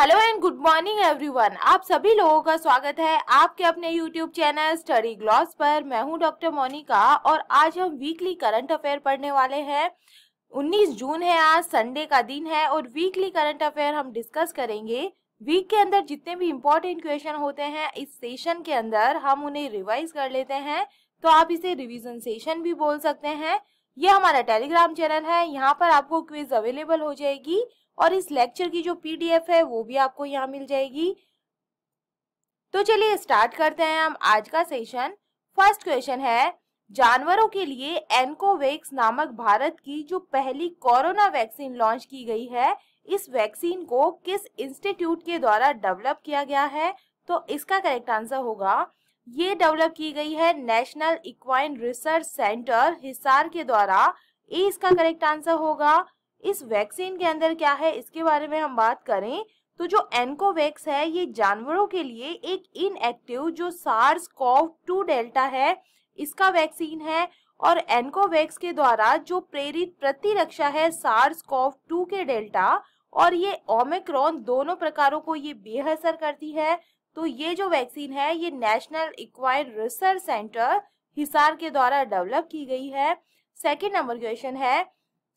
hello and good morning everyone आप सभी लोगों का स्वागत है आपके अपने यूट्यूब चैनल स्टडी ग्लॉस पर मैं हूं डॉक्टर मोनिका और आज हम वीकली करंट अफेयर पढ़ने वाले हैं 19 जून है आज संडे का दिन है और वीकली करंट अफेयर हम डिस्कस करेंगे वीक के अंदर जितने भी इम्पोर्टेंट क्वेश्चन होते हैं इस सेशन के अंदर हम उन्हें रिवाइज कर लेते हैं तो आप इसे रिविजन सेशन भी बोल सकते हैं ये हमारा टेलीग्राम चैनल है यहाँ पर आपको क्विज अवेलेबल हो जाएगी और इस लेक्चर की जो पीडीएफ है वो भी आपको यहाँ मिल जाएगी तो चलिए स्टार्ट करते हैं हम आज का सेशन फर्स्ट क्वेश्चन है जानवरों के लिए एनकोवेक्स नामक भारत की जो पहली कोरोना वैक्सीन लॉन्च की गई है इस वैक्सीन को किस इंस्टीट्यूट के द्वारा डेवलप किया गया है तो इसका करेक्ट आंसर होगा ये डेवलप की गई है national equine research centre Hisar के द्वारा ए इसका करेक्ट आंसर होगा इस वैक्सीन के अंदर क्या है इसके बारे में हम बात करें तो जो एनकोवैक्स है ये जानवरों के लिए एक इनएक्टिव जो सार्स कॉव टू डेल्टा है इसका वैक्सीन है और एनकोवैक्स के द्वारा जो प्रेरित प्रतिरक्षा है सार्स कॉव टू के डेल्टा और ये ओमिक्रॉन दोनों प्रकारों को ये बेहसर करती है तो ये जो वैक्सीन है ये national equine research centre Hisar के द्वारा डेवलप की गई है सेकेंड नंबर क्वेश्चन है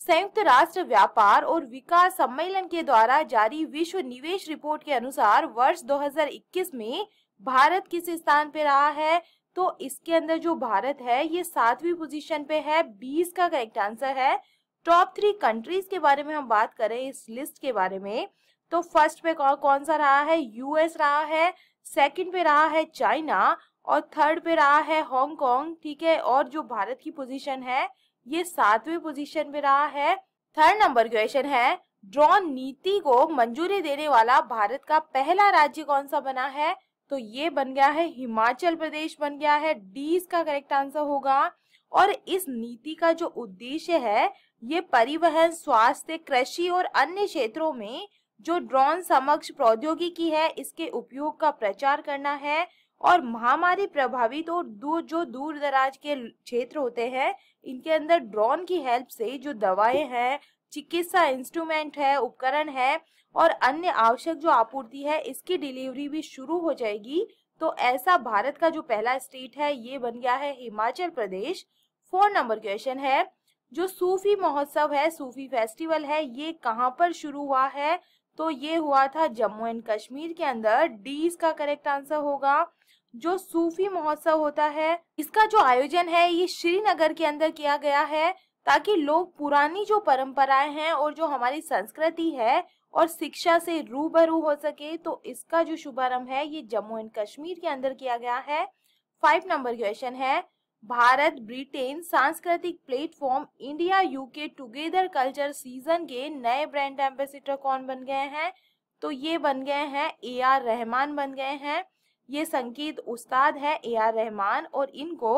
संयुक्त राष्ट्र व्यापार और विकास सम्मेलन के द्वारा जारी विश्व निवेश रिपोर्ट के अनुसार वर्ष 2021 में भारत किस स्थान पे रहा है तो इसके अंदर जो भारत है ये सातवीं पोजीशन पे है 20 का करेक्ट आंसर है टॉप थ्री कंट्रीज के बारे में हम बात करें इस लिस्ट के बारे में तो फर्स्ट पे कौन कौन सा रहा है यूएस रहा है सेकंड पे रहा है चाइना और थर्ड पे रहा है हांगकांग ठीक है और जो भारत की पोजीशन है ये सातवें पोजीशन पे रहा है थर्ड नंबर क्वेश्चन है ड्रोन नीति को मंजूरी देने वाला भारत का पहला राज्य कौन सा बना है तो ये बन गया है हिमाचल प्रदेश बन गया है डी इसका करेक्ट आंसर होगा और इस नीति का जो उद्देश्य है ये परिवहन स्वास्थ्य कृषि और अन्य क्षेत्रों में जो ड्रोन समक्ष प्रौद्योगिकी है इसके उपयोग का प्रचार करना है और महामारी प्रभावित तो और दूर जो दूर दराज के क्षेत्र होते हैं इनके अंदर ड्रोन की हेल्प से जो दवाएं हैं चिकित्सा इंस्ट्रूमेंट है उपकरण है और अन्य आवश्यक जो आपूर्ति है इसकी डिलीवरी भी शुरू हो जाएगी तो ऐसा भारत का जो पहला स्टेट है ये बन गया है Himachal Pradesh four number question है जो सूफी महोत्सव है सूफी फेस्टिवल है ये कहाँ पर शुरू हुआ है तो ये हुआ था जम्मू एंड कश्मीर के अंदर डी इसका करेक्ट आंसर होगा जो सूफी महोत्सव होता है इसका जो आयोजन है ये श्रीनगर के अंदर किया गया है ताकि लोग पुरानी जो परंपराएं हैं और जो हमारी संस्कृति है और शिक्षा से रूबरू हो सके तो इसका जो शुभारंभ है ये जम्मू एंड कश्मीर के अंदर किया गया है फाइव नंबर क्वेश्चन है भारत ब्रिटेन सांस्कृतिक platform India UK together culture season के नए ब्रांड एम्बेसिडर कौन बन गए हैं तो ये बन गए हैं ए आर रहमान बन गए हैं ये संगीत उस्ताद है ए आर रहमान और इनको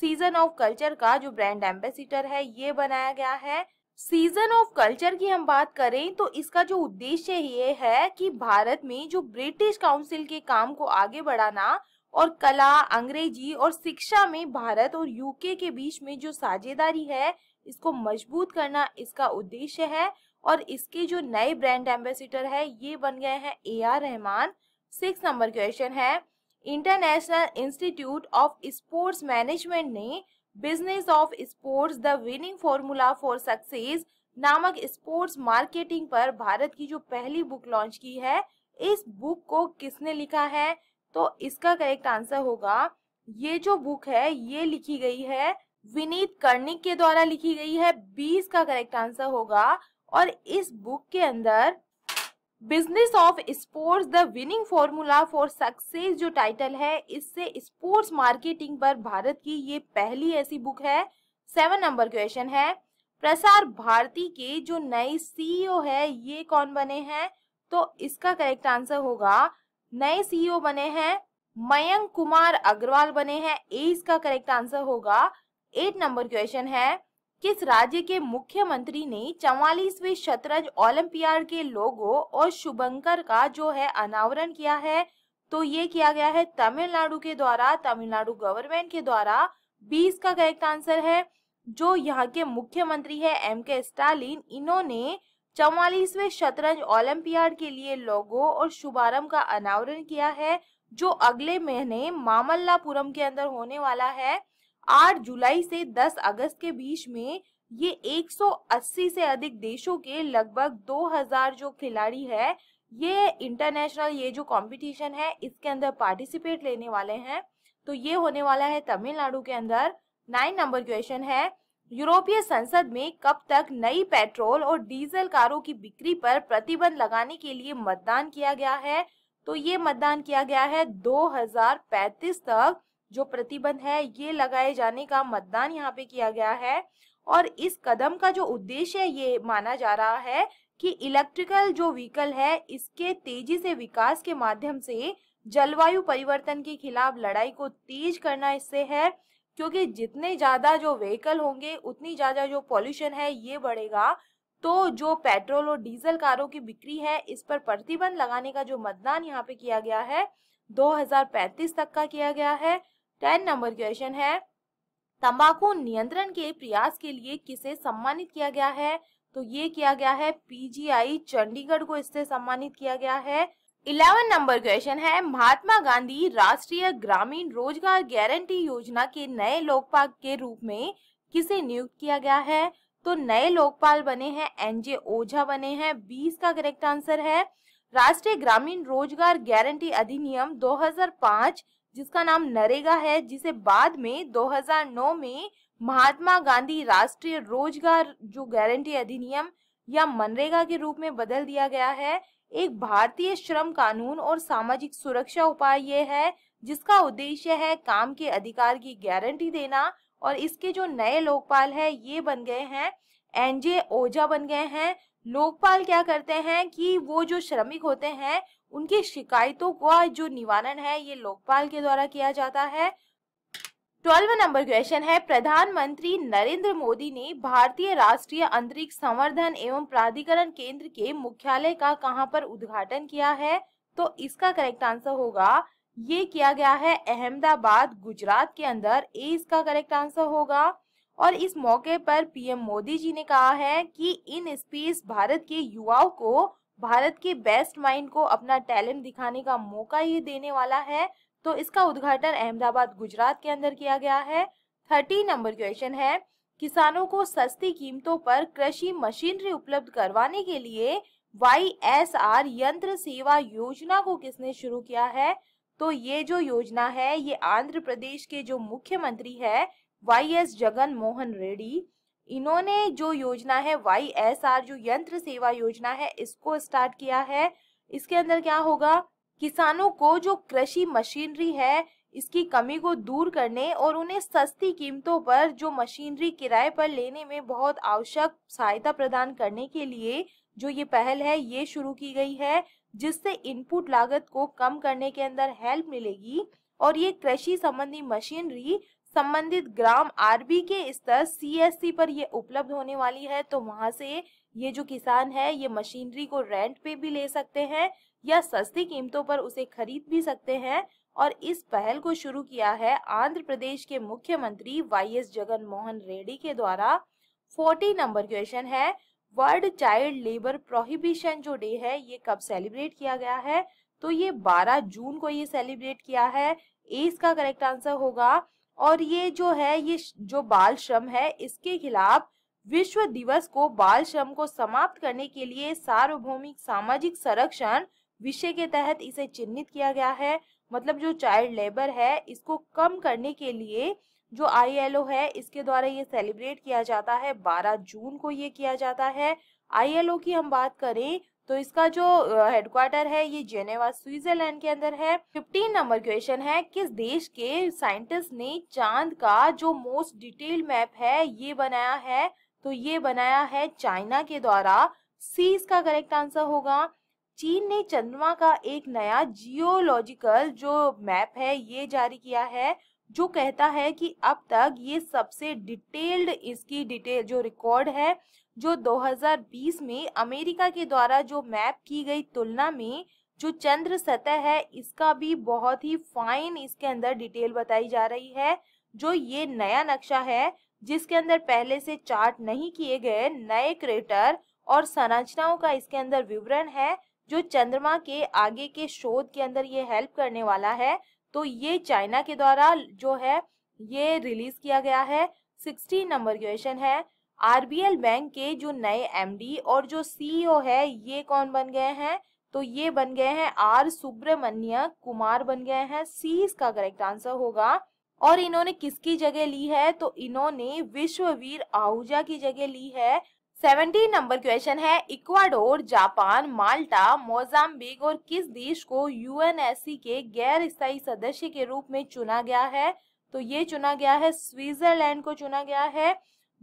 सीजन ऑफ कल्चर का जो ब्रांड एम्बेसिडर है ये बनाया गया है सीजन ऑफ कल्चर की हम बात करें तो इसका जो उद्देश्य ये है कि भारत में जो ब्रिटिश काउंसिल के काम को आगे बढ़ाना और कला अंग्रेजी और शिक्षा में भारत और यूके के बीच में जो साझेदारी है इसको मजबूत करना इसका उद्देश्य है और इसके जो नए ब्रांड एम्बेसिडर है ये बन गए हैं A R Rahman six number question है international institute of sports management ने business of sports the winning formula for success नामक स्पोर्ट्स मार्केटिंग पर भारत की जो पहली बुक लॉन्च की है इस बुक को किसने लिखा है तो इसका करेक्ट आंसर होगा ये जो बुक है ये लिखी गई है विनीत कर्णिक के द्वारा लिखी गई है बीस का करेक्ट आंसर होगा और इस बुक के अंदर business of sports the winning formula for success जो टाइटल है इससे स्पोर्ट्स मार्केटिंग पर भारत की ये पहली ऐसी बुक है सेवन नंबर क्वेश्चन है प्रसार भारती के जो नए सीईओ e है ये कौन बने हैं तो इसका करेक्ट आंसर होगा नए सीईओ e बने हैं मयंक कुमार अग्रवाल बने हैं ए इसका करेक्ट आंसर होगा एट नंबर क्वेश्चन है किस राज्य के मुख्यमंत्री ने चौवालीसवें शतरंज ओलंपियाड के लोगो और शुभंकर का जो है अनावरण किया है तो ये किया गया है तमिलनाडु के द्वारा तमिलनाडु गवर्नमेंट के द्वारा बीस का करेक्ट आंसर है जो यहाँ के मुख्यमंत्री है एम के स्टालिन इन्होंने चौवालीसवें शतरंज ओलंपियाड के लिए लोगो और शुभारंभ का अनावरण किया है जो अगले महीने मामल्लापुरम के अंदर होने वाला है 8 जुलाई से 10 अगस्त के बीच में ये 180 से अधिक देशों के लगभग 2000 जो खिलाड़ी है ये इंटरनेशनल ये जो कंपटीशन है इसके अंदर पार्टिसिपेट लेने वाले हैं तो ये होने वाला है तमिलनाडु के अंदर नाइन नंबर क्वेश्चन है यूरोपीय संसद में कब तक नई पेट्रोल और डीजल कारों की बिक्री पर प्रतिबंध लगाने के लिए मतदान किया गया है तो ये मतदान किया गया है 2035 तक जो प्रतिबंध है ये लगाए जाने का मतदान यहाँ पे किया गया है और इस कदम का जो उद्देश्य है ये माना जा रहा है कि इलेक्ट्रिकल जो व्हीकल है इसके तेजी से विकास के माध्यम से जलवायु परिवर्तन के खिलाफ लड़ाई को तेज करना इससे है क्योंकि जितने ज़्यादा जो व्हीकल होंगे उतनी ज़्यादा जो पॉल्यूशन है ये बढ़ेगा तो जो पेट्रोल और डीजल कारों की बिक्री है इस पर प्रतिबंध लगाने का जो मतदान यहाँ पे किया गया है 2035 तक का किया गया है टेन नंबर क्वेश्चन है तंबाकू नियंत्रण के प्रयास के लिए किसे सम्मानित किया गया है तो ये किया गया है पीजीआई चंडीगढ़ को इससे सम्मानित किया गया है इलेवन नंबर क्वेश्चन है महात्मा गांधी राष्ट्रीय ग्रामीण रोजगार गारंटी योजना के नए लोकपाल के रूप में किसे नियुक्त किया गया है तो नए लोकपाल बने हैं एनजे ओझा बने हैं बीस का करेक्ट आंसर है राष्ट्रीय ग्रामीण रोजगार गारंटी अधिनियम 2005 जिसका नाम नरेगा है जिसे बाद में 2009 में महात्मा गांधी राष्ट्रीय रोजगार जो गारंटी अधिनियम या मनरेगा के रूप में बदल दिया गया है एक भारतीय श्रम कानून और सामाजिक सुरक्षा उपाय ये है जिसका उद्देश्य है काम के अधिकार की गारंटी देना और इसके जो नए लोकपाल है ये बन गए हैं एनजे ओझा बन गए हैं लोकपाल क्या करते हैं कि वो जो श्रमिक होते हैं उनकी शिकायतों का जो निवारण है ये लोकपाल के द्वारा किया जाता है ट्वेल्व नंबर क्वेश्चन है प्रधानमंत्री नरेंद्र मोदी ने भारतीय राष्ट्रीय अंतरिक्ष संवर्धन एवं प्राधिकरण केंद्र के मुख्यालय का कहां पर उद्घाटन किया है तो इसका करेक्ट आंसर होगा ये किया गया है अहमदाबाद गुजरात के अंदर ए इसका करेक्ट आंसर होगा और इस मौके पर पीएम मोदी जी ने कहा है कि इन स्पेस भारत के युवाओं को भारत के बेस्ट माइंड को अपना टैलेंट दिखाने का मौका ये देने वाला है तो इसका उद्घाटन अहमदाबाद गुजरात के अंदर किया गया है थर्टी नंबर क्वेश्चन है किसानों को सस्ती कीमतों पर कृषि मशीनरी उपलब्ध करवाने के लिए वाई एस आर यंत्र सेवा योजना को किसने शुरू किया है तो ये जो योजना है ये आंध्र प्रदेश के जो मुख्यमंत्री है वाई एस जगन मोहन रेड्डी इन्होंने जो योजना है वाई एस आर जो यंत्र सेवा योजना है इसको स्टार्ट किया है इसके अंदर क्या होगा किसानों को जो कृषि मशीनरी है इसकी कमी को दूर करने और उन्हें सस्ती कीमतों पर जो मशीनरी किराए पर लेने में बहुत आवश्यक सहायता प्रदान करने के लिए जो ये पहल है ये शुरू की गई है जिससे इनपुट लागत को कम करने के अंदर हेल्प मिलेगी और ये कृषि संबंधी मशीनरी संबंधित ग्राम आरबी के स्तर सीएससी पर ये उपलब्ध होने वाली है तो वहाँ से ये जो किसान है ये मशीनरी को रेंट पे भी ले सकते हैं या सस्ती कीमतों पर उसे खरीद भी सकते हैं और इस पहल को शुरू किया है आंध्र प्रदेश के मुख्यमंत्री वाई एस जगन मोहन रेड्डी के द्वारा फोर्टी नंबर क्वेश्चन है वर्ल्ड चाइल्ड लेबर प्रोहिबिशन जो डे है ये कब सेलिब्रेट किया गया है तो ये 12 जून को ये सेलिब्रेट किया है ए इसका करेक्ट आंसर होगा और ये जो है ये जो बाल श्रम है इसके खिलाफ विश्व दिवस को बाल श्रम को समाप्त करने के लिए सार्वभौमिक सामाजिक संरक्षण विषय के तहत इसे चिन्हित किया गया है मतलब जो चाइल्ड लेबर है इसको कम करने के लिए जो आईएलओ है इसके द्वारा ये सेलिब्रेट किया जाता है 12 जून को ये किया जाता है आईएलओ की हम बात करें तो इसका जो हेडक्वार्टर है ये जेनेवा स्विट्जरलैंड के अंदर है 15 नंबर क्वेश्चन है किस देश के साइंटिस्ट ने चांद का जो मोस्ट डिटेल मैप है ये बनाया है तो ये बनाया है चाइना के द्वारा सी इसका करेक्ट आंसर होगा चीन ने चंद्रमा का एक नया जियोलॉजिकल जो मैप है ये जारी किया है जो कहता है कि अब तक ये सबसे डिटेल्ड इसकी डिटेल जो रिकॉर्ड है जो 2020 में अमेरिका के द्वारा जो मैप की गई तुलना में जो चंद्र सतह है इसका भी बहुत ही फाइन इसके अंदर डिटेल बताई जा रही है जो ये नया नक्शा है जिसके अंदर पहले से चार्ट नहीं किए गए नए क्रेटर और संरचनाओं का इसके अंदर विवरण है जो चंद्रमा के आगे के शोध के अंदर ये हेल्प करने वाला है तो ये चाइना के द्वारा जो है ये रिलीज किया गया है सिक्सटी नंबर क्वेश्चन है आरबीएल बैंक के जो नए एमडी और जो सीईओ e है ये कौन बन गए हैं तो ये बन गए हैं आर सुब्रमण्य कुमार बन गए हैं सी इसका करेक्ट आंसर होगा और इन्होंने किसकी जगह ली है तो इन्होंने विश्ववीर आहूजा की जगह ली है सेवेंटी नंबर क्वेश्चन है इक्वाडोर जापान माल्टा मोजाम्बिक और किस देश को यूएनएससी के गैर स्थायी सदस्य के रूप में चुना गया है तो ये चुना गया है स्विट्जरलैंड को चुना गया है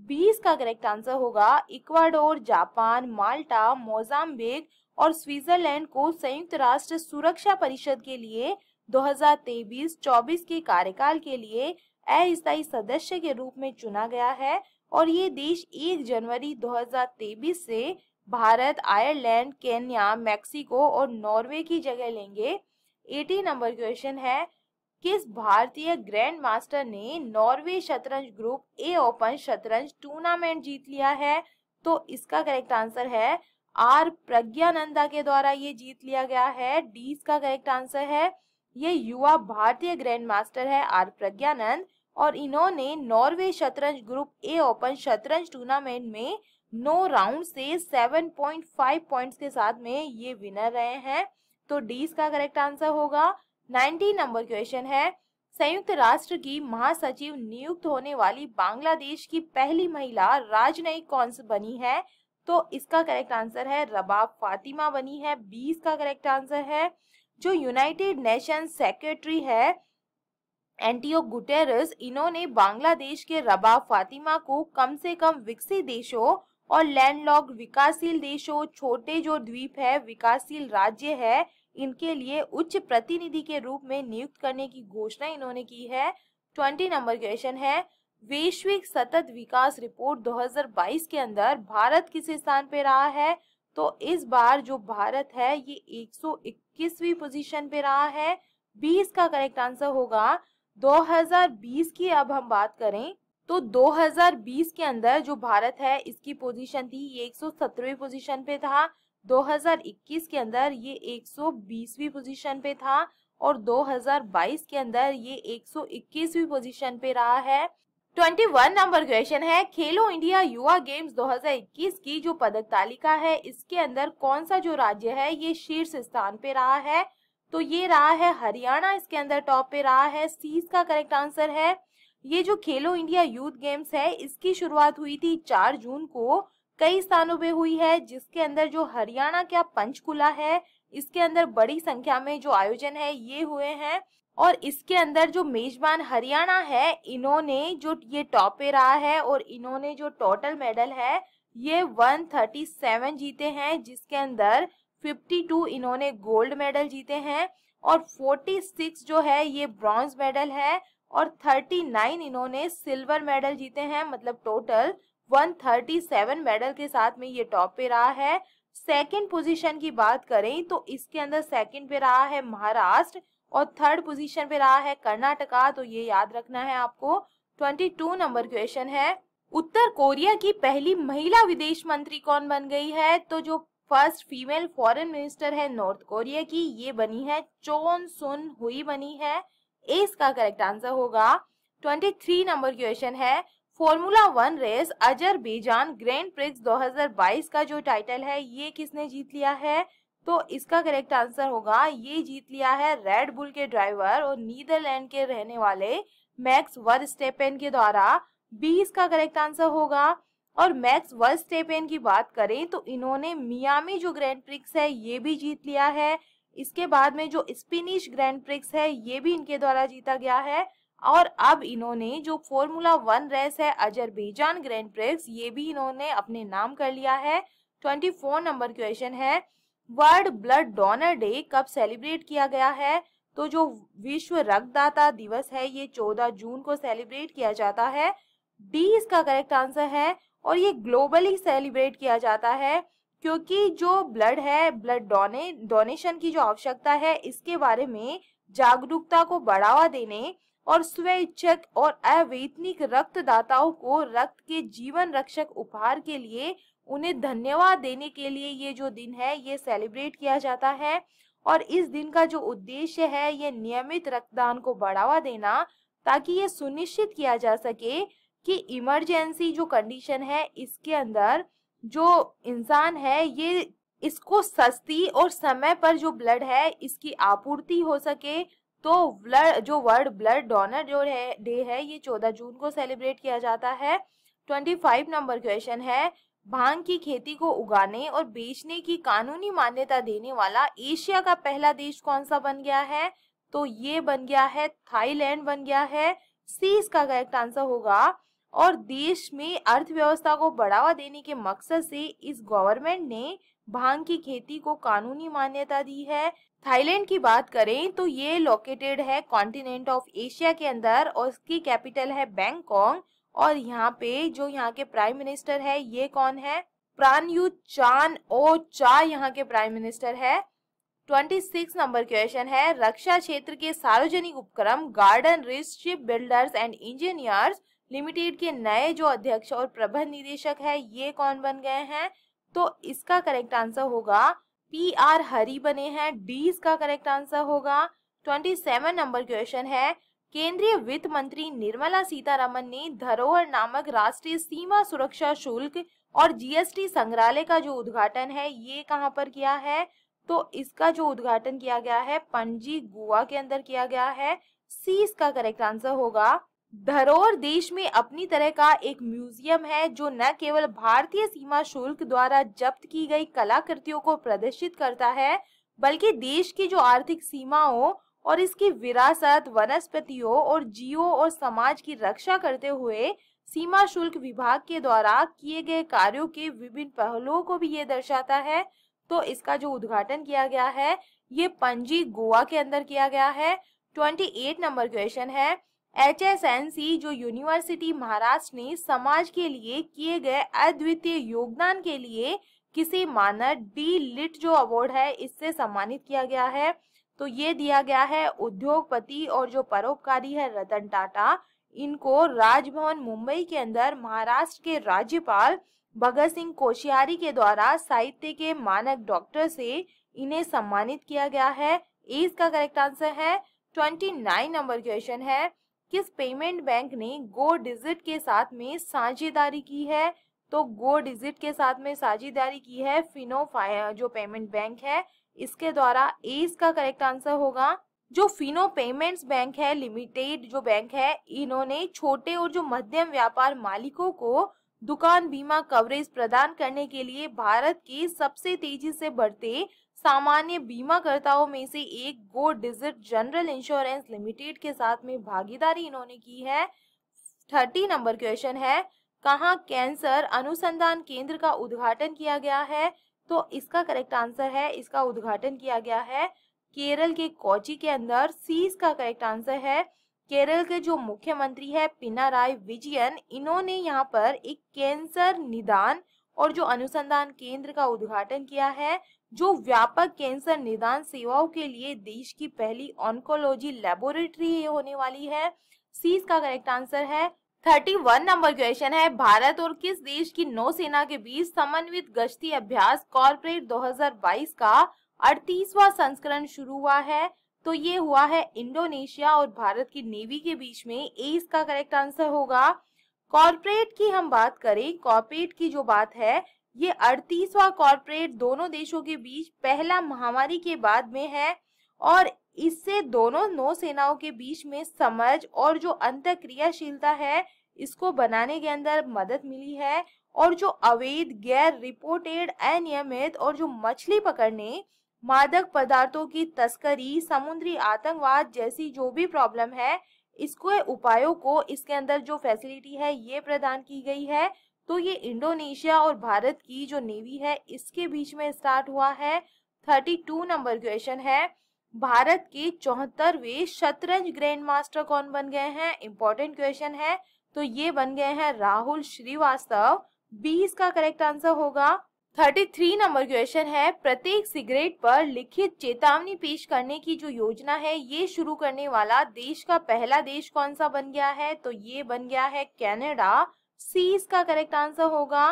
बीस का करेक्ट आंसर होगा इक्वाडोर जापान माल्टा मोजाम्बिक और स्विट्जरलैंड को संयुक्त राष्ट्र सुरक्षा परिषद के लिए 2023-24 के कार्यकाल के लिए अस्थायी सदस्य के रूप में चुना गया है और ये देश 1 जनवरी 2023 से भारत आयरलैंड केन्या मैक्सिको और नॉर्वे की जगह लेंगे 18 नंबर क्वेश्चन है किस भारतीय ग्रैंड मास्टर ने नॉर्वे शतरंज ग्रुप ए ओपन शतरंज टूर्नामेंट जीत लिया है तो इसका करेक्ट आंसर है आर प्रज्ञानंदा के द्वारा ये जीत लिया गया है डी इसका करेक्ट आंसर है ये युवा भारतीय ग्रैंड मास्टर है आर प्रज्ञानंद और इन्होंने नॉर्वे शतरंज ग्रुप ए ओपन शतरंज टूर्नामेंट में नौ राउंड से 7.5 पॉइंट्स के साथ में ये विनर रहे हैं तो डी का करेक्ट आंसर होगा 19 नंबर क्वेश्चन है संयुक्त राष्ट्र की महासचिव नियुक्त होने वाली बांग्लादेश की पहली महिला राजनयिक कौन सी बनी है तो इसका करेक्ट आंसर है रबाब फातिमा बनी है बीस का करेक्ट आंसर है जो यूनाइटेड नेशन सेक्रेटरी है एंटीओ गुटेरस इन्होंने बांग्लादेश के रबा फातिमा को कम से कम विकसित देशों और लैंडलॉक विकासशील देशों छोटे जो द्वीप है विकासशील राज्य है इनके लिए उच्च प्रतिनिधि के रूप में नियुक्त करने की घोषणा इन्होंने की है ट्वेंटी नंबर क्वेश्चन है वैश्विक सतत विकास रिपोर्ट 2022 के अंदर भारत किस स्थान पे रहा है तो इस बार जो भारत है ये 121वीं पोजीशन पे रहा है 20 का करेक्ट आंसर होगा 2020 की अब हम बात करें तो 2020 के अंदर जो भारत है इसकी पोजीशन थी ये एक पोजीशन पे था 2021 के अंदर ये 120वीं पोजीशन पे था और 2022 के अंदर ये 121वीं पोजीशन पे रहा है 21 नंबर क्वेश्चन है खेलो इंडिया युवा गेम्स 2021 की जो पदक तालिका है इसके अंदर कौन सा जो राज्य है ये शीर्ष स्थान पे रहा है तो ये रहा है हरियाणा इसके अंदर टॉप पे रहा है सीज का करेक्ट आंसर है ये जो खेलो इंडिया यूथ गेम्स है इसकी शुरुआत हुई थी चार जून को कई स्थानों पे हुई है जिसके अंदर जो हरियाणा का पंचकुला है इसके अंदर बड़ी संख्या में जो आयोजन है ये हुए हैं और इसके अंदर जो मेजबान हरियाणा है इन्होंने जो ये टॉप पे रहा है और इन्होंने जो टोटल मेडल है ये 137 जीते हैं जिसके अंदर 52 इन्होंने गोल्ड मेडल जीते हैं और 46 जो है ये ब्रॉन्ज मेडल है और 39 इन्होंने सिल्वर मेडल जीते हैं मतलब टोटल 137 मेडल के साथ में ये टॉप पे रहा है सेकंड पोजीशन की बात करें तो इसके अंदर सेकंड पे रहा है महाराष्ट्र और थर्ड पोजीशन पे रहा है कर्नाटका तो ये याद रखना है आपको 22 नंबर क्वेश्चन है उत्तर कोरिया की पहली महिला विदेश मंत्री कौन बन गई है तो जो फर्स्ट फीमेल फॉरेन मिनिस्टर है नॉर्थ कोरिया की ये बनी है चोन सुन हुई बनी है इसका करेक्ट आंसर होगा 23 नंबर क्वेश्चन है formula one race Azerbaijan grand prix 2022 का जो टाइटल है ये किसने जीत लिया है तो इसका करेक्ट आंसर होगा ये जीत लिया है रेड बुल के ड्राइवर और नीदरलैंड के रहने वाले मैक्स वर्स्टेपेन के द्वारा बीस का करेक्ट आंसर होगा और मैक्स वर्स्टेपेन की बात करें तो इन्होंने मियामी जो ग्रैंड प्रिक्स है ये भी जीत लिया है इसके बाद में जो स्पिनिश ग्रैंड प्रिक्स है ये भी इनके द्वारा जीता गया है और अब इन्होंने जो फॉर्मूला वन रेस है अजरबैजान ग्रैंड प्रिक्स ये भी इन्होंने अपने नाम कर लिया है ट्वेंटी फोर नंबर क्वेश्चन है वर्ल्ड ब्लड डोनर डे कब सेलिब्रेट किया गया है तो जो विश्व रक्तदाता दिवस है ये चौदह जून को सेलिब्रेट किया जाता है डी इसका करेक्ट आंसर है और ये ग्लोबली सेलिब्रेट किया जाता है क्योंकि जो ब्लड है ब्लड डोने डोनेशन की जो आवश्यकता है इसके बारे में जागरूकता को बढ़ावा देने और स्वेच्छक और अवैतनिक रक्तदाताओं को रक्त के जीवन रक्षक उपहार के लिए उन्हें धन्यवाद देने के लिए ये जो दिन है ये सेलिब्रेट किया जाता है और इस दिन का जो उद्देश्य है ये नियमित रक्तदान को बढ़ावा देना ताकि ये सुनिश्चित किया जा सके कि इमरजेंसी जो कंडीशन है इसके अंदर जो इंसान है ये इसको सस्ती और समय पर जो ब्लड है इसकी आपूर्ति हो सके तो ब्लड जो वर्ल्ड ब्लड डोनर जो है डे है ये चौदह जून को सेलिब्रेट किया जाता है ट्वेंटी फाइव नंबर क्वेश्चन है भांग की खेती को उगाने और बेचने की कानूनी मान्यता देने वाला एशिया का पहला देश कौन सा बन गया है तो ये बन गया है थाईलैंड बन गया है सी इसका करेक्ट आंसर होगा और देश में अर्थव्यवस्था को बढ़ावा देने के मकसद से इस गवर्नमेंट ने भांग की खेती को कानूनी मान्यता दी है थाईलैंड की बात करें तो ये लोकेटेड है कॉन्टिनेंट ऑफ एशिया के अंदर और इसकी कैपिटल है बैंकॉक और यहाँ पे जो यहाँ के प्राइम मिनिस्टर है ये कौन है यू चान ओ चा यहाँ के प्राइम मिनिस्टर है 26 नंबर क्वेश्चन है रक्षा क्षेत्र के सार्वजनिक उपक्रम garden reach ship builders and engineers limited के नए जो अध्यक्ष और प्रबंध निदेशक है ये कौन बन गए हैं तो इसका करेक्ट आंसर होगा पी आर हरी बने हैं डी इसका करेक्ट आंसर होगा ट्वेंटी सेवन नंबर क्वेश्चन है केंद्रीय वित्त मंत्री निर्मला सीतारमन ने धरोहर नामक राष्ट्रीय सीमा सुरक्षा शुल्क और जीएसटी संग्रहालय का जो उद्घाटन है ये कहाँ पर किया है तो इसका जो उद्घाटन किया गया है पणजी गोवा के अंदर किया गया है सी इसका करेक्ट आंसर होगा धरोहर देश में अपनी तरह का एक म्यूजियम है जो न केवल भारतीय सीमा शुल्क द्वारा जब्त की गई कलाकृतियों को प्रदर्शित करता है बल्कि देश की जो आर्थिक सीमाओं और इसकी विरासत वनस्पतियों और जीवों और समाज की रक्षा करते हुए सीमा शुल्क विभाग के द्वारा किए गए कार्यों के विभिन्न पहलुओं को भी ये दर्शाता है तो इसका जो उद्घाटन किया गया है ये पंजी गोवा के अंदर किया गया है 28 नंबर क्वेश्चन है एच एस एन सी जो यूनिवर्सिटी महाराष्ट्र ने समाज के लिए किए गए अद्वितीय योगदान के लिए किसी मानर डी लिट जो अवार्ड है इससे सम्मानित किया गया है तो ये दिया गया है उद्योगपति और जो परोपकारी है रतन टाटा इनको राजभवन मुंबई के अंदर महाराष्ट्र के राज्यपाल भगत सिंह कोशियारी के द्वारा साहित्य के मानक डॉक्टर से इन्हें सम्मानित किया गया है इसका करेक्ट आंसर है ट्वेंटी नाइन नंबर क्वेश्चन है किस पेमेंट बैंक ने गो डिजिट के साथ में साझेदारी की है तो गो डिजिट के साथ में साझेदारी की है फिनो जो पेमेंट बैंक है इसके द्वारा ए इसका करेक्ट आंसर होगा जो फिनो पेमेंट्स बैंक है लिमिटेड जो बैंक है इन्होंने छोटे और जो मध्यम व्यापार मालिकों को दुकान बीमा कवरेज प्रदान करने के लिए भारत के सबसे तेजी से बढ़ते सामान्य बीमाकर्ताओं में से एक Go Digit general insurance limited के साथ में भागीदारी इन्होंने की है थर्टी नंबर क्वेश्चन है कहाँ कैंसर अनुसंधान केंद्र का उद्घाटन किया गया है तो इसका करेक्ट आंसर है इसका उद्घाटन किया गया है केरल के कोची के अंदर सीस का करेक्ट आंसर है केरल के जो मुख्यमंत्री है पिनाराय विजयन इन्होंने यहाँ पर एक कैंसर निदान और जो अनुसंधान केंद्र का उद्घाटन किया है जो व्यापक कैंसर निदान सेवाओं के लिए देश की पहली ऑनकोलॉजी लेबोरेटरी होने वाली है सी इसका करेक्ट आंसर है थर्टी वन नंबर क्वेश्चन है भारत और किस देश की नौसेना के बीच समन्वित गश्ती अभ्यास कॉर्पोरेट 2022 का अड़तीसवा संस्करण शुरू हुआ है तो ये हुआ है इंडोनेशिया और भारत की नेवी के बीच में ए इसका करेक्ट आंसर होगा कॉर्पोरेट की हम बात करें कॉर्पोरेट की जो बात है ये अड़तीसवा कॉरपोरेट दोनों देशों के बीच पहला महामारी के बाद में है और इससे दोनों नौसेनाओं के बीच में समझ और जो अंत क्रियाशीलता है इसको बनाने के अंदर मदद मिली है और जो अवैध गैर रिपोर्टेड अनियमित और जो मछली पकड़ने मादक पदार्थों की तस्करी समुद्री आतंकवाद जैसी जो भी प्रॉब्लम है इसको उपायों को इसके अंदर जो फैसिलिटी है ये प्रदान की गई है तो ये इंडोनेशिया और भारत की जो नेवी है इसके बीच में स्टार्ट हुआ है थर्टी टू नंबर क्वेश्चन है भारत के चौहत्तरवे शतरंज ग्रैंड मास्टर कौन बन गए हैं इंपॉर्टेंट क्वेश्चन है तो ये बन गए हैं राहुल श्रीवास्तव बीस का करेक्ट आंसर होगा थर्टी थ्री नंबर क्वेश्चन है प्रत्येक सिगरेट पर लिखित चेतावनी पेश करने की जो योजना है ये शुरू करने वाला देश का पहला देश कौन सा बन गया है तो ये बन गया है कैनेडा सी इसका करेक्ट आंसर होगा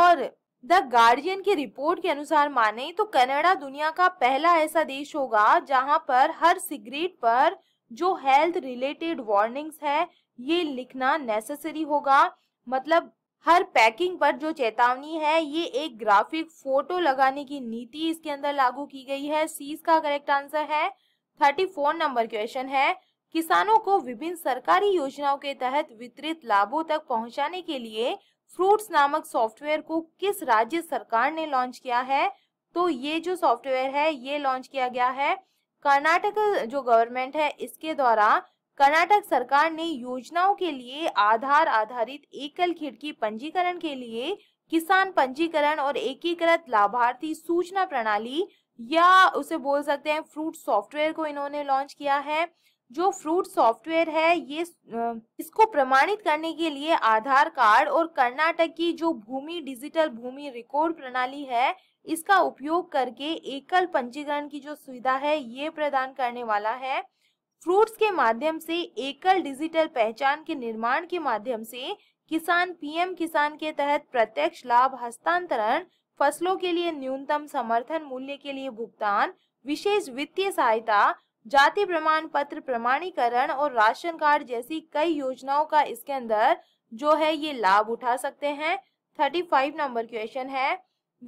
और द गार्डियन की रिपोर्ट के अनुसार माने तो कनाडा दुनिया का पहला ऐसा देश होगा जहां पर हर सिगरेट पर जो हेल्थ रिलेटेड वार्निंग्स है ये लिखना नेसेसरी होगा मतलब हर पैकिंग पर जो चेतावनी है ये एक ग्राफिक फोटो लगाने की नीति इसके अंदर लागू की गई है सीज का करेक्ट आंसर है थर्टी फोर नंबर क्वेश्चन है किसानों को विभिन्न सरकारी योजनाओं के तहत वितरित लाभों तक पहुंचाने के लिए फ्रूट्स नामक सॉफ्टवेयर को किस राज्य सरकार ने लॉन्च किया है तो ये जो सॉफ्टवेयर है ये लॉन्च किया गया है कर्नाटक जो गवर्नमेंट है इसके द्वारा कर्नाटक सरकार ने योजनाओं के लिए आधार आधारित एकल खिड़की पंजीकरण के लिए किसान पंजीकरण और एकीकृत लाभार्थी सूचना प्रणाली या उसे बोल सकते हैं फ्रूट सॉफ्टवेयर को इन्होंने लॉन्च किया है जो फ्रूट सॉफ्टवेयर है ये इसको प्रमाणित करने के लिए आधार कार्ड और कर्नाटक की जो भूमि डिजिटल भूमि रिकॉर्ड प्रणाली है इसका उपयोग करके एकल पंजीकरण की जो सुविधा है ये प्रदान करने वाला है फ्रूट्स के माध्यम से एकल डिजिटल पहचान के निर्माण के माध्यम से किसान पीएम किसान के तहत प्रत्यक्ष लाभ हस्तांतरण फसलों के लिए न्यूनतम समर्थन मूल्य के लिए भुगतान विशेष वित्तीय सहायता जाति प्रमाण पत्र प्रमाणीकरण और राशन कार्ड जैसी कई योजनाओं का इसके अंदर जो है ये लाभ उठा सकते हैं थर्टी फाइव नंबर क्वेश्चन है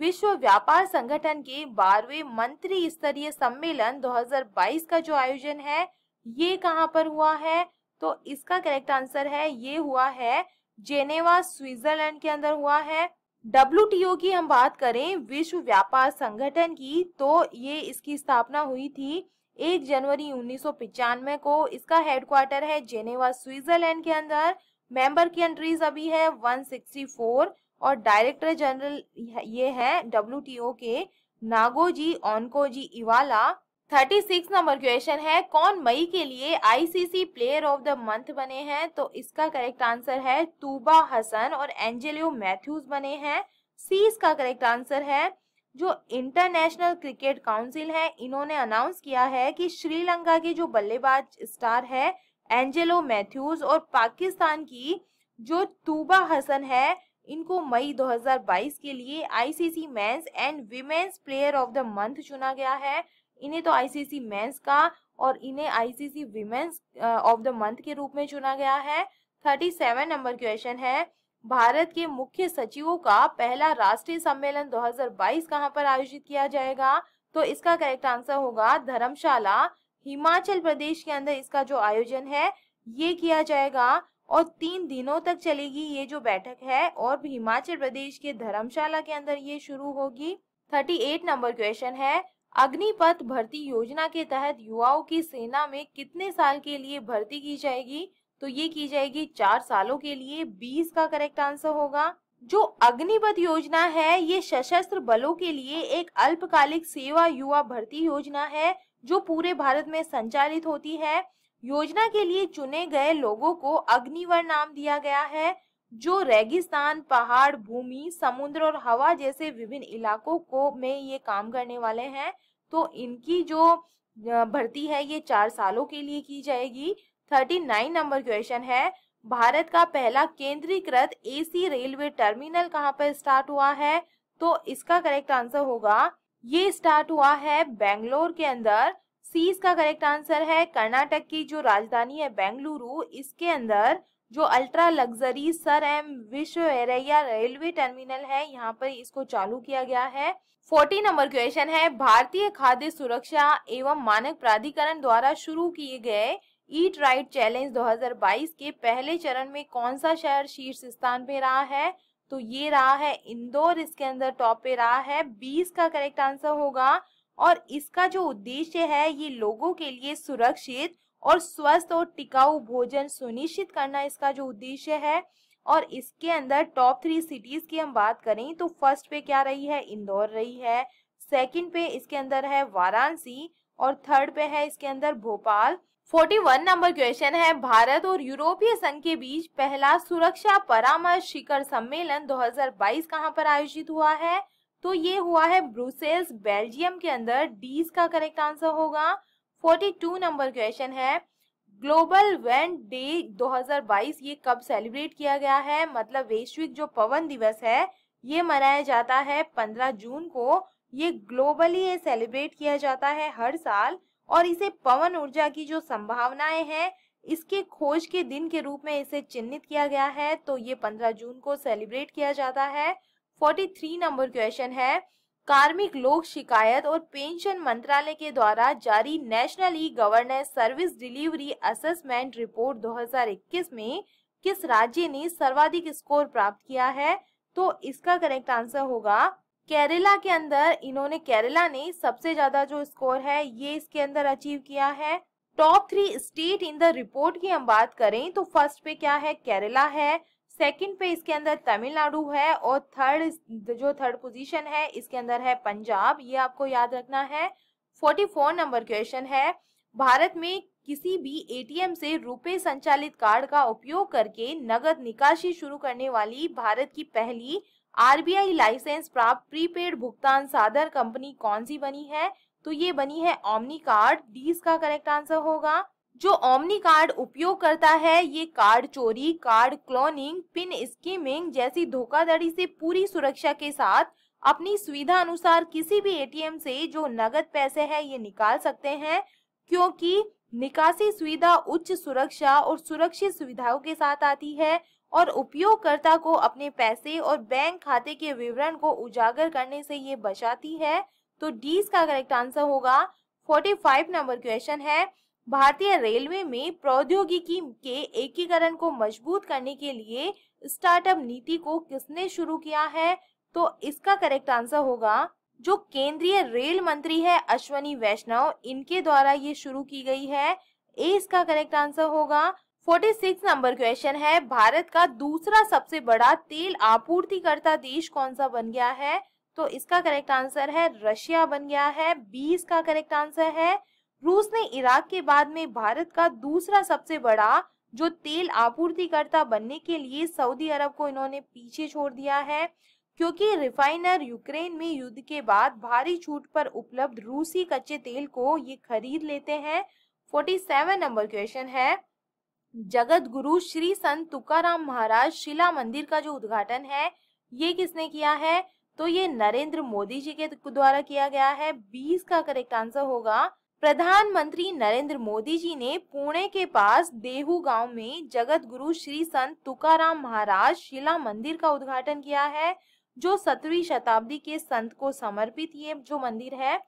विश्व व्यापार संगठन के बारहवें मंत्री स्तरीय सम्मेलन 2022 का जो आयोजन है ये कहाँ पर हुआ है तो इसका करेक्ट आंसर है ये हुआ है जेनेवा स्विट्जरलैंड के अंदर हुआ है डब्ल्यू की हम बात करें विश्व व्यापार संगठन की तो ये इसकी स्थापना हुई थी एक जनवरी उन्नीस को इसका हेडक्वार्टर है जेनेवा स्विट्जरलैंड के अंदर मेंबर एंट्रीज अभी है 164 और डायरेक्टर जनरल ये है डब्ल्यू के नागोजी ऑनकोजी इवाला 36 नंबर क्वेश्चन है कौन मई के लिए ICC player of the month बने हैं तो इसका करेक्ट आंसर है तूबा हसन और एंजेलियो मैथ्यूज बने हैं सी इसका करेक्ट आंसर है जो इंटरनेशनल क्रिकेट काउंसिल है इन्होंने अनाउंस किया है कि श्रीलंका की जो बल्लेबाज स्टार है एंजेलो मैथ्यूज और पाकिस्तान की जो तूबा हसन है इनको मई 2022 के लिए ICC men's and women's player of the month चुना गया है इन्हें तो आईसीसी मेंस का और इन्हें ICC women's of the month के रूप में चुना गया है 37 नंबर क्वेश्चन है भारत के मुख्य सचिवों का पहला राष्ट्रीय सम्मेलन 2022 कहां पर आयोजित किया जाएगा तो इसका करेक्ट आंसर होगा धर्मशाला हिमाचल प्रदेश के अंदर इसका जो आयोजन है ये किया जाएगा और तीन दिनों तक चलेगी ये जो बैठक है और हिमाचल प्रदेश के धर्मशाला के अंदर ये शुरू होगी 38 नंबर क्वेश्चन है अग्निपथ भर्ती योजना के तहत युवाओं की सेना में कितने साल के लिए भर्ती की जाएगी तो ये की जाएगी चार सालों के लिए बीस का करेक्ट आंसर होगा जो अग्निपथ योजना है ये सशस्त्र बलों के लिए एक अल्पकालिक सेवा युवा भर्ती योजना है जो पूरे भारत में संचालित होती है योजना के लिए चुने गए लोगों को अग्निवर नाम दिया गया है जो रेगिस्तान पहाड़ भूमि समुद्र और हवा जैसे विभिन्न इलाकों को में ये काम करने वाले हैं तो इनकी जो भर्ती है ये चार सालों के लिए की जाएगी थर्टी नाइन नंबर क्वेश्चन है भारत का पहला केंद्रीकृत एसी रेलवे टर्मिनल कहाँ पर स्टार्ट हुआ है तो इसका करेक्ट आंसर होगा ये स्टार्ट हुआ है बेंगलोर के अंदर सी इसका करेक्ट आंसर है कर्नाटक की जो राजधानी है बेंगलुरु इसके अंदर जो अल्ट्रा लग्जरी सर एम विश्व एरैया रेलवे टर्मिनल है यहाँ पर इसको चालू किया गया है फोर्टी नंबर क्वेश्चन है भारतीय खाद्य सुरक्षा एवं मानक प्राधिकरण द्वारा शुरू किए गए ईट राइट चैलेंज 2022 के पहले चरण में कौन सा शहर शीर्ष स्थान पे रहा है तो ये रहा है इंदौर इसके अंदर टॉप पे रहा है 20 का करेक्ट आंसर होगा और इसका जो उद्देश्य है ये लोगों के लिए सुरक्षित और स्वस्थ और टिकाऊ भोजन सुनिश्चित करना इसका जो उद्देश्य है और इसके अंदर टॉप थ्री सिटीज की हम बात करें तो फर्स्ट पे क्या रही है इंदौर रही है सेकंड पे इसके अंदर है वाराणसी और थर्ड पे है इसके अंदर Bhopal forty one number question है भारत और यूरोपीय संघ के बीच पहला सुरक्षा परामर्श शिखर सम्मेलन 2022 कहां पर आयोजित हुआ है तो ये हुआ है ब्रुसेल्स बेल्जियम के अंदर डीज का करेक्ट आंसर होगा 42 नंबर क्वेश्चन है ग्लोबल वन डे 2022 ये कब सेलिब्रेट किया गया है मतलब वैश्विक जो पवन दिवस है ये मनाया जाता है 15 जून को ये ग्लोबली ये सेलिब्रेट किया जाता है हर साल और इसे पवन ऊर्जा की जो संभावनाएं हैं इसके खोज के दिन के रूप में इसे चिन्हित किया गया है तो ये 15 जून को सेलिब्रेट किया जाता है 43 नंबर क्वेश्चन है कार्मिक लोक शिकायत और पेंशन मंत्रालय के द्वारा जारी national e governance service delivery assessment report 2021 में किस राज्य ने सर्वाधिक स्कोर प्राप्त किया है तो इसका करेक्ट आंसर होगा केरला के अंदर इन्होंने केरला ने सबसे ज्यादा जो स्कोर है ये इसके अंदर अचीव किया है top three state in the report की हम बात करें तो फर्स्ट पे क्या है केरला है सेकंड पे इसके अंदर तमिलनाडु है और थर्ड जो थर्ड पोजीशन है इसके अंदर है पंजाब ये आपको याद रखना है 44 नंबर क्वेश्चन है भारत में किसी भी एटीएम से रुपए संचालित कार्ड का उपयोग करके नगद निकासी शुरू करने वाली भारत की पहली आरबीआई लाइसेंस प्राप्त प्रीपेड भुगतान साधन कंपनी कौन सी बनी है तो ये बनी है ओमनी कार्ड डी इसका करेक्ट आंसर होगा जो ओमनी कार्ड उपयोग करता है ये कार्ड चोरी कार्ड क्लोनिंग पिन स्कीमिंग जैसी धोखाधड़ी से पूरी सुरक्षा के साथ अपनी सुविधा अनुसार किसी भी एटीएम से जो नगद पैसे है ये निकाल सकते हैं क्योंकि निकासी सुविधा उच्च सुरक्षा और सुरक्षित सुविधाओं के साथ आती है और उपयोगकर्ता को अपने पैसे और बैंक खाते के विवरण को उजागर करने से ये बचाती है तो डीज का करेक्ट आंसर होगा 45 नंबर क्वेश्चन है भारतीय रेलवे में प्रौद्योगिकी के एकीकरण को मजबूत करने के लिए स्टार्टअप नीति को किसने शुरू किया है तो इसका करेक्ट आंसर होगा जो केंद्रीय रेल मंत्री है अश्वनी वैष्णव इनके द्वारा ये शुरू की गई है ए इसका करेक्ट आंसर होगा 46 नंबर क्वेश्चन है भारत का दूसरा सबसे बड़ा तेल आपूर्तिकर्ता देश कौन सा बन गया है तो इसका करेक्ट आंसर है रशिया बन गया है बीस का करेक्ट आंसर है रूस ने इराक के बाद में भारत का दूसरा सबसे बड़ा जो तेल आपूर्तिकर्ता बनने के लिए सऊदी अरब को इन्होंने पीछे छोड़ दिया है क्योंकि रिफाइनर यूक्रेन में युद्ध के बाद भारी छूट पर उपलब्ध रूसी कच्चे तेल को ये खरीद लेते हैं 47 नंबर क्वेश्चन है जगत गुरु श्री संत तुकाराम महाराज शिला मंदिर का जो उद्घाटन है ये किसने किया है तो ये नरेंद्र मोदी जी के द्वारा किया गया है बीस का करेक्ट आंसर होगा प्रधानमंत्री नरेंद्र मोदी जी ने पुणे के पास देहू गांव में जगत गुरु श्री संत तुकाराम महाराज शिला मंदिर का उद्घाटन किया है जो सत्रवी शताब्दी के संत को समर्पित ये जो मंदिर है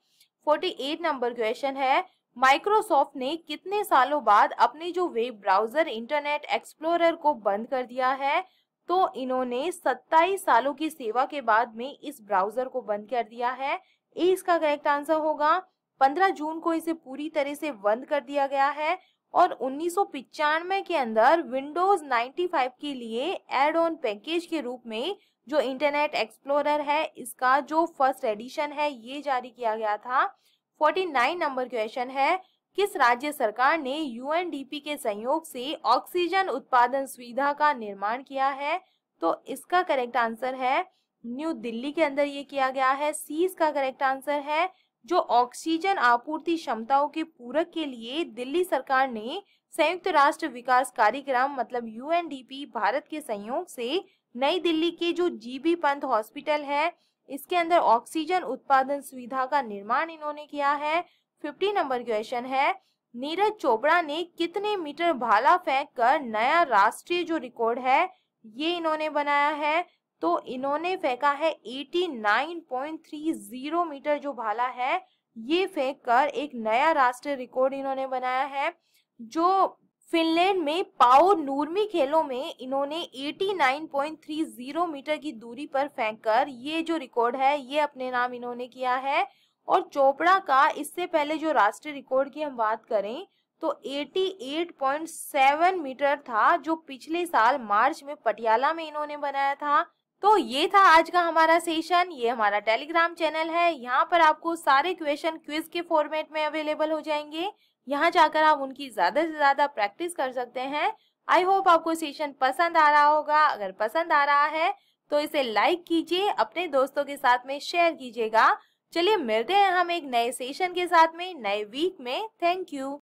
48 नंबर क्वेश्चन है माइक्रोसॉफ्ट ने कितने सालों बाद अपने जो वेब ब्राउजर इंटरनेट एक्सप्लोरर को बंद कर दिया है तो इन्होंने 27 सालों की सेवा के बाद में इस ब्राउजर को बंद कर दिया है ए इसका करेक्ट आंसर होगा 15 जून को इसे पूरी तरह से बंद कर दिया गया है और उन्नीस के अंदर विंडोज 95 के लिए एड ऑन पैकेज के रूप में जो इंटरनेट एक्सप्लोरर है इसका जो फर्स्ट एडिशन है ये जारी किया गया था 49 नंबर क्वेश्चन है किस राज्य सरकार ने यूएनडीपी के सहयोग से ऑक्सीजन उत्पादन सुविधा का निर्माण किया है तो इसका करेक्ट आंसर है न्यू दिल्ली के अंदर ये किया गया है सी इसका करेक्ट आंसर है जो ऑक्सीजन आपूर्ति क्षमताओं के पूरक के लिए दिल्ली सरकार ने संयुक्त राष्ट्र विकास कार्यक्रम मतलब यूएनडीपी भारत के सहयोग से नई दिल्ली के जो जीबी पंत हॉस्पिटल है इसके अंदर ऑक्सीजन उत्पादन सुविधा का निर्माण इन्होंने किया है फिफ्टी नंबर क्वेश्चन है नीरज चोपड़ा ने कितने मीटर भाला फेंक कर नया राष्ट्रीय जो रिकॉर्ड है ये इन्होंने बनाया है तो इन्होंने फेंका है 89.30 मीटर जो भाला है ये फेंक कर एक नया राष्ट्रीय रिकॉर्ड इन्होंने बनाया है जो फिनलैंड में पाओ नूरमी खेलों में इन्होंने 89.30 मीटर की दूरी पर फेंककर ये जो रिकॉर्ड है ये अपने नाम इन्होंने किया है और चोपड़ा का इससे पहले जो राष्ट्रीय रिकॉर्ड की हम बात करें तो 88.7 मीटर था जो पिछले साल मार्च में पटियाला में इन्होंने बनाया था तो ये था आज का हमारा सेशन ये हमारा टेलीग्राम चैनल है यहाँ पर आपको सारे क्वेश्चन क्विज के फॉर्मेट में अवेलेबल हो जाएंगे यहाँ जाकर आप उनकी ज़्यादा से ज़्यादा प्रैक्टिस कर सकते हैं आई होप आपको सेशन पसंद आ रहा होगा अगर पसंद आ रहा है तो इसे लाइक कीजिए अपने दोस्तों के साथ में शेयर कीजिएगा चलिए मिलते हैं हम एक नए सेशन के साथ में नए वीक में थैंक यू